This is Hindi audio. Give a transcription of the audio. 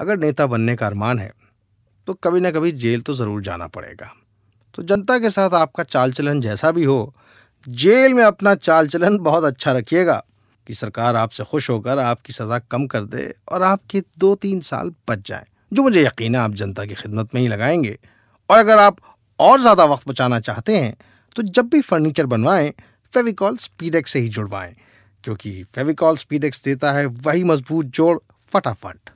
अगर नेता बनने का अरमान है तो कभी ना कभी जेल तो ज़रूर जाना पड़ेगा तो जनता के साथ आपका चाल चलन जैसा भी हो जेल में अपना चाल चलन बहुत अच्छा रखिएगा कि सरकार आपसे खुश होकर आपकी सज़ा कम कर दे और आपके दो तीन साल बच जाएं जो मुझे यकीन है आप जनता की खिदमत में ही लगाएंगे और अगर आप और ज़्यादा वक्त बचाना चाहते हैं तो जब भी फर्नीचर बनवाएं फेविकॉल स्पीडेक्स से ही जुड़वाएं क्योंकि फेविकॉल स्पीडेक्स देता है वही मजबूत जोड़ फटाफट